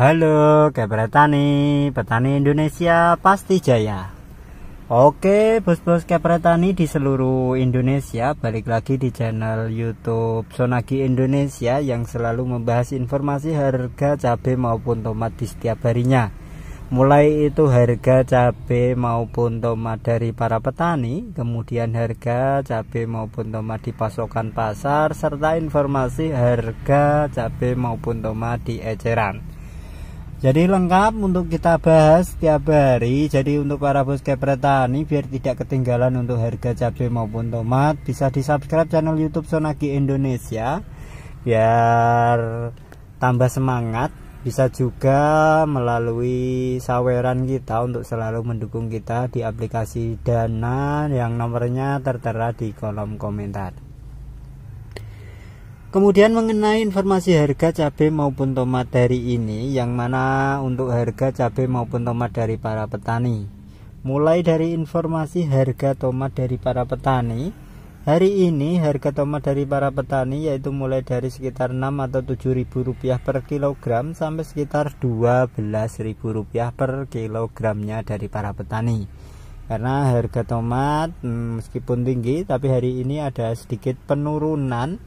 Halo kabar petani, petani Indonesia pasti jaya Oke bos-bos kabar petani di seluruh Indonesia Balik lagi di channel youtube Sonagi Indonesia Yang selalu membahas informasi harga cabai maupun tomat di setiap harinya Mulai itu harga cabai maupun tomat dari para petani Kemudian harga cabai maupun tomat di pasokan pasar Serta informasi harga cabai maupun tomat di eceran jadi lengkap untuk kita bahas setiap hari. Jadi untuk para bos petani biar tidak ketinggalan untuk harga cabai maupun tomat bisa di subscribe channel YouTube Sonaki Indonesia biar tambah semangat bisa juga melalui saweran kita untuk selalu mendukung kita di aplikasi Dana yang nomornya tertera di kolom komentar. Kemudian mengenai informasi harga cabai maupun tomat dari ini yang mana untuk harga cabai maupun tomat dari para petani. Mulai dari informasi harga tomat dari para petani. Hari ini harga tomat dari para petani yaitu mulai dari sekitar 6 atau 7 ribu rupiah per kilogram sampai sekitar 12 ribu rupiah per kilogramnya dari para petani karena harga tomat hmm, meskipun tinggi tapi hari ini ada sedikit penurunan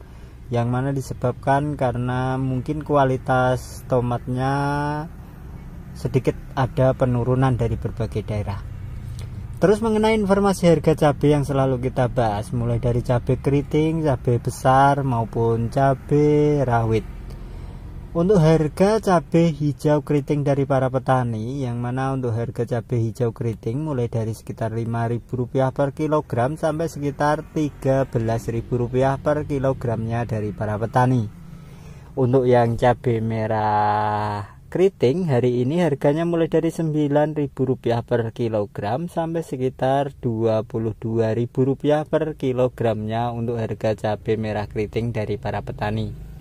yang mana disebabkan karena mungkin kualitas tomatnya sedikit ada penurunan dari berbagai daerah. Terus mengenai informasi harga cabai yang selalu kita bahas, mulai dari cabai keriting, cabai besar maupun cabai rawit. Untuk harga cabai hijau keriting dari para petani yang mana untuk harga cabai hijau keriting mulai dari sekitar Rp5.000 per kilogram sampai sekitar Rp13.000 per kilogramnya dari para petani. Untuk yang cabai merah keriting hari ini harganya mulai dari Rp9.000 per kilogram sampai sekitar Rp22.000 per kilogramnya untuk harga cabai merah keriting dari para petani.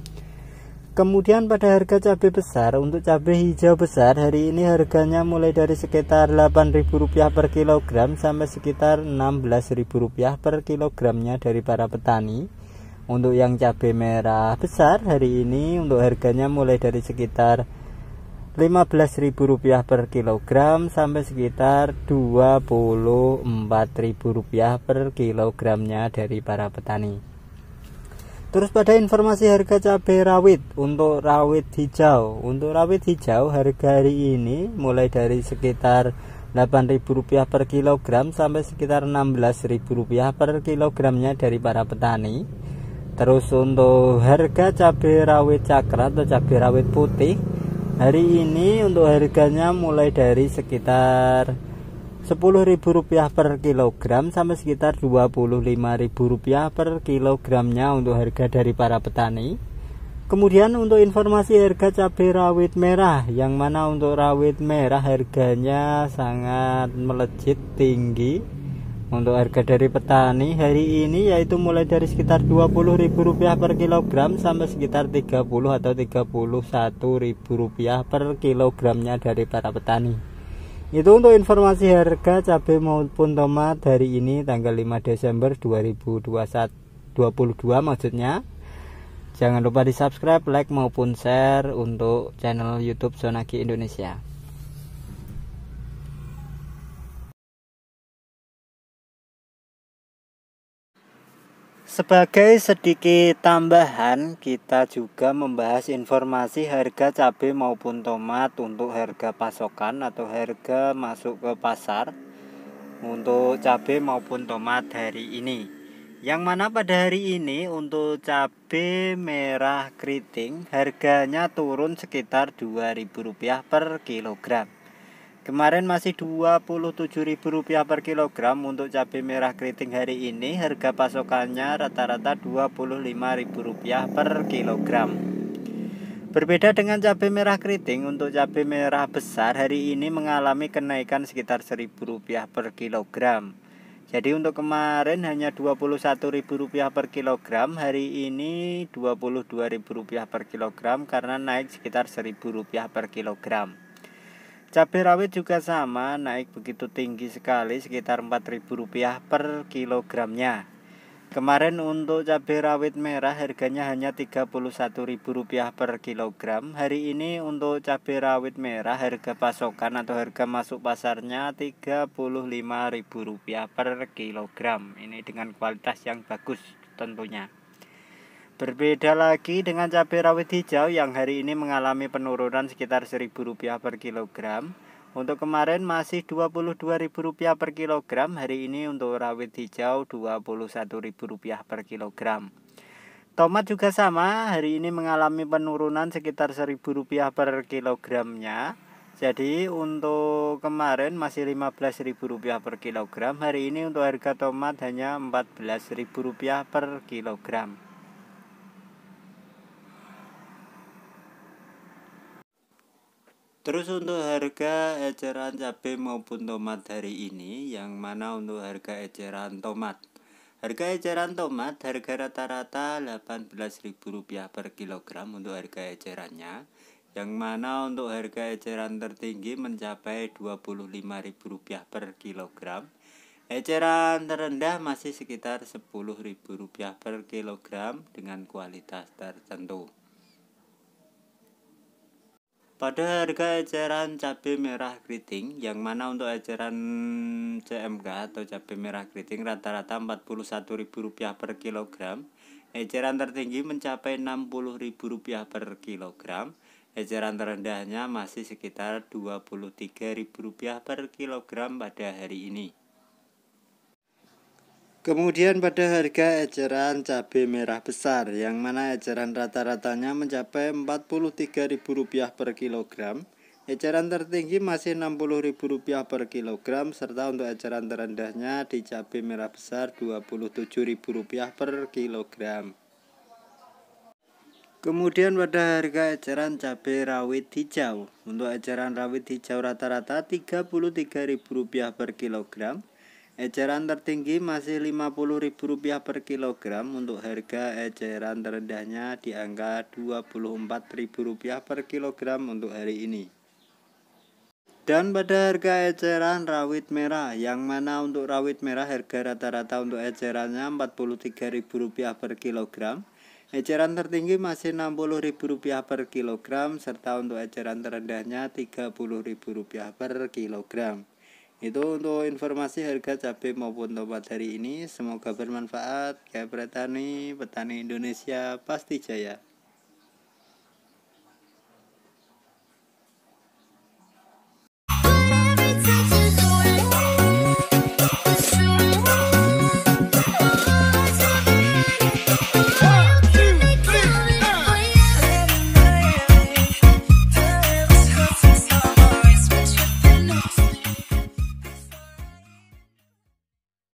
Kemudian pada harga cabai besar, untuk cabai hijau besar hari ini harganya mulai dari sekitar Rp8.000 per kilogram sampai sekitar Rp16.000 per kilogramnya dari para petani. Untuk yang cabai merah besar hari ini untuk harganya mulai dari sekitar Rp15.000 per kilogram sampai sekitar Rp24.000 per kilogramnya dari para petani. Terus pada informasi harga cabai rawit untuk rawit hijau. Untuk rawit hijau harga hari ini mulai dari sekitar Rp8.000 per kilogram sampai sekitar Rp16.000 per kilogramnya dari para petani. Terus untuk harga cabai rawit cakra atau cabai rawit putih hari ini untuk harganya mulai dari sekitar Rp10.000 per kilogram sampai sekitar Rp25.000 per kilogramnya untuk harga dari para petani. Kemudian untuk informasi harga cabai rawit merah yang mana untuk rawit merah harganya sangat melejit tinggi untuk harga dari petani hari ini yaitu mulai dari sekitar Rp20.000 per kilogram sampai sekitar 30 atau ribu 31000 per kilogramnya dari para petani itu untuk informasi harga cabai maupun tomat dari ini tanggal 5 Desember 2022 maksudnya jangan lupa di subscribe like maupun share untuk channel YouTube Sonaki Indonesia Sebagai sedikit tambahan, kita juga membahas informasi harga cabai maupun tomat untuk harga pasokan atau harga masuk ke pasar untuk cabai maupun tomat hari ini. Yang mana pada hari ini untuk cabai merah keriting harganya turun sekitar Rp2.000 per kilogram. Kemarin masih Rp27.000 per kilogram untuk cabai merah keriting hari ini harga pasokannya rata-rata Rp25.000 per kilogram. Berbeda dengan cabai merah keriting, untuk cabai merah besar hari ini mengalami kenaikan sekitar Rp1.000 per kilogram. Jadi untuk kemarin hanya Rp21.000 per kilogram, hari ini Rp22.000 per kilogram karena naik sekitar Rp1.000 per kilogram. Cabai rawit juga sama, naik begitu tinggi sekali sekitar Rp4.000 per kilogramnya. Kemarin untuk cabai rawit merah harganya hanya Rp31.000 per kilogram. Hari ini untuk cabai rawit merah harga pasokan atau harga masuk pasarnya Rp35.000 per kilogram. Ini dengan kualitas yang bagus tentunya. Berbeda lagi dengan cabai rawit hijau yang hari ini mengalami penurunan sekitar Rp1.000 per kilogram. Untuk kemarin masih Rp22.000 per kilogram, hari ini untuk rawit hijau Rp21.000 per kilogram. Tomat juga sama, hari ini mengalami penurunan sekitar Rp1.000 per kilogramnya. Jadi untuk kemarin masih Rp15.000 per kilogram, hari ini untuk harga tomat hanya Rp14.000 per kilogram. Terus untuk harga eceran cabai maupun tomat hari ini yang mana untuk harga eceran tomat. Harga eceran tomat harga rata-rata Rp18.000 per kilogram untuk harga ecerannya yang mana untuk harga eceran tertinggi mencapai Rp25.000 per kilogram. Eceran terendah masih sekitar Rp10.000 per kilogram dengan kualitas tertentu. Pada harga eceran cabai merah keriting yang mana untuk eceran CMK atau cabai merah keriting rata-rata Rp41.000 per kilogram. Eceran tertinggi mencapai Rp60.000 per kilogram. Eceran terendahnya masih sekitar Rp23.000 per kilogram pada hari ini. Kemudian pada harga eceran cabai merah besar yang mana eceran rata-ratanya mencapai Rp43.000 per kilogram, eceran tertinggi masih Rp60.000 per kilogram serta untuk eceran terendahnya di cabai merah besar Rp27.000 per kilogram. Kemudian pada harga eceran cabai rawit hijau, untuk eceran rawit hijau rata-rata Rp33.000 per kilogram, Eceran tertinggi masih Rp50.000 per kilogram untuk harga eceran terendahnya di angka Rp24.000 per kilogram untuk hari ini. Dan pada harga eceran rawit merah yang mana untuk rawit merah harga rata-rata untuk ecerannya Rp43.000 per kilogram. Eceran tertinggi masih Rp60.000 per kilogram serta untuk eceran terendahnya Rp30.000 per kilogram. Itu untuk informasi harga cabai maupun tomat hari ini. Semoga bermanfaat. Kayak petani, petani Indonesia pasti jaya.